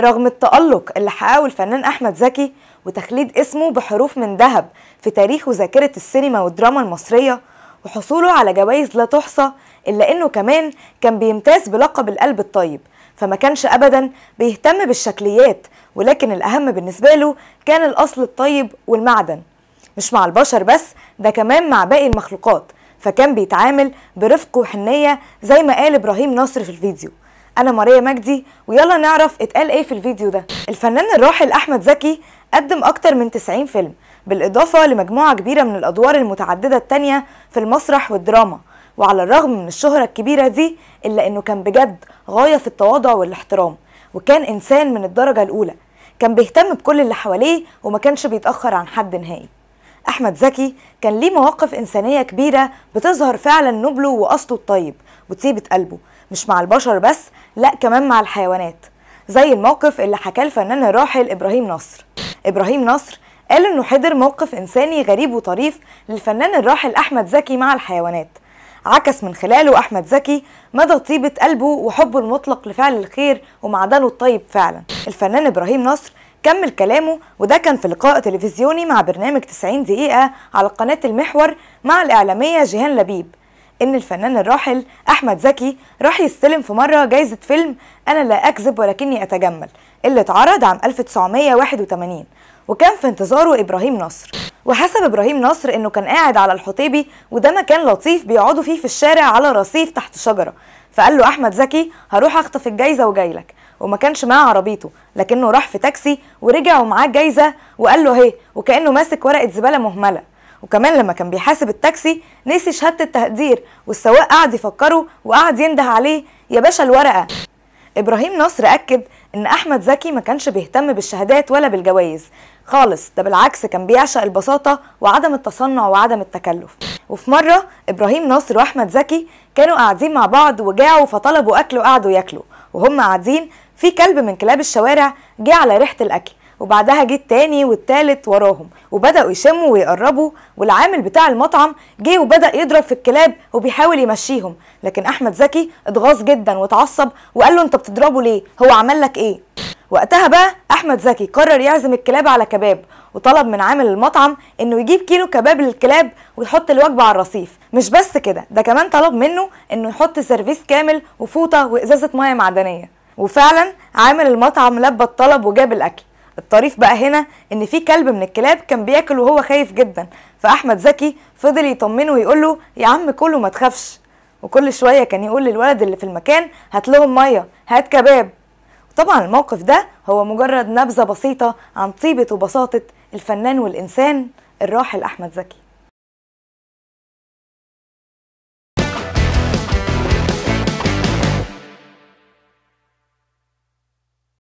رغم التألق اللي حققه الفنان أحمد زكي وتخليد اسمه بحروف من ذهب في تاريخ وذاكرة السينما والدراما المصرية وحصوله على جوائز لا تحصى إلا إنه كمان كان بيمتاز بلقب القلب الطيب فما كانش أبدا بيهتم بالشكليات ولكن الأهم بالنسبة له كان الأصل الطيب والمعدن مش مع البشر بس ده كمان مع باقي المخلوقات فكان بيتعامل برفق وحنية زي ما قال إبراهيم نصر في الفيديو انا ماريا مجدي ويلا نعرف اتقال ايه في الفيديو ده الفنان الراحل احمد زكي قدم اكتر من 90 فيلم بالاضافه لمجموعه كبيره من الادوار المتعدده التانية في المسرح والدراما وعلى الرغم من الشهره الكبيره دي الا انه كان بجد غايه في التواضع والاحترام وكان انسان من الدرجه الاولى كان بيهتم بكل اللي حواليه وما كانش بيتاخر عن حد نهائي أحمد زكي كان ليه مواقف إنسانية كبيرة بتظهر فعلا نبله وأصله الطيب وطيبة قلبه مش مع البشر بس لأ كمان مع الحيوانات زي الموقف اللي حكاه الفنان الراحل إبراهيم نصر إبراهيم نصر قال إنه حضر موقف إنساني غريب وطريف للفنان الراحل أحمد زكي مع الحيوانات عكس من خلاله أحمد زكي مدى طيبة قلبه وحبه المطلق لفعل الخير ومعدنه الطيب فعلا الفنان إبراهيم نصر كمل كلامه وده كان في لقاء تلفزيوني مع برنامج 90 دقيقة على قناة المحور مع الإعلامية جيهان لبيب إن الفنان الراحل أحمد زكي راح يستلم في مرة جايزة فيلم أنا لا أكذب ولكني أتجمل اللي اتعرض عام 1981 وكان في انتظاره إبراهيم نصر وحسب إبراهيم نصر إنه كان قاعد على الحطيبي وده مكان لطيف بيقعدوا فيه في الشارع على رصيف تحت شجرة فقال له أحمد زكي هروح أخطف الجايزة وجايلك وما كانش معاه عربيته لكنه راح في تاكسي ورجع ومعاه جايزه وقال له اهي وكانه ماسك ورقه زباله مهمله وكمان لما كان بيحاسب التاكسي نسي شهاده التقدير والسواق قعد يفكره وقعد ينده عليه يا باشا الورقه ابراهيم نصر اكد ان احمد زكي ما كانش بيهتم بالشهادات ولا بالجوائز خالص ده بالعكس كان بيعشق البساطه وعدم التصنع وعدم التكلف وفي مره ابراهيم نصر واحمد زكي كانوا قاعدين مع بعض وجاعوا فطلبوا اكل وقعدوا ياكلوا وهم قاعدين في كلب من كلاب الشوارع جه على ريحة الأكل وبعدها جه التاني والتالت وراهم وبدأوا يشموا ويقربوا والعامل بتاع المطعم جه وبدأ يضرب في الكلاب وبيحاول يمشيهم لكن أحمد زكي اتغاظ جدا واتعصب وقال له أنت بتضربه ليه؟ هو عمل لك إيه؟ وقتها بقى أحمد زكي قرر يعزم الكلاب على كباب وطلب من عامل المطعم انه يجيب كيلو كباب للكلاب ويحط الوجبه على الرصيف مش بس كده ده كمان طلب منه انه يحط سيرفيس كامل وفوطه وازازه ميه معدنيه وفعلا عامل المطعم لبى الطلب وجاب الاكل الطريف بقى هنا ان في كلب من الكلاب كان بياكل وهو خايف جدا فاحمد زكي فضل يطمنه ويقول له يا عم كله ما تخافش وكل شويه كان يقول للولد اللي في المكان هات لهم ميه هات كباب طبعا الموقف ده هو مجرد نبذه بسيطه عن طيبه وبساطه الفنان والانسان الراحل احمد زكي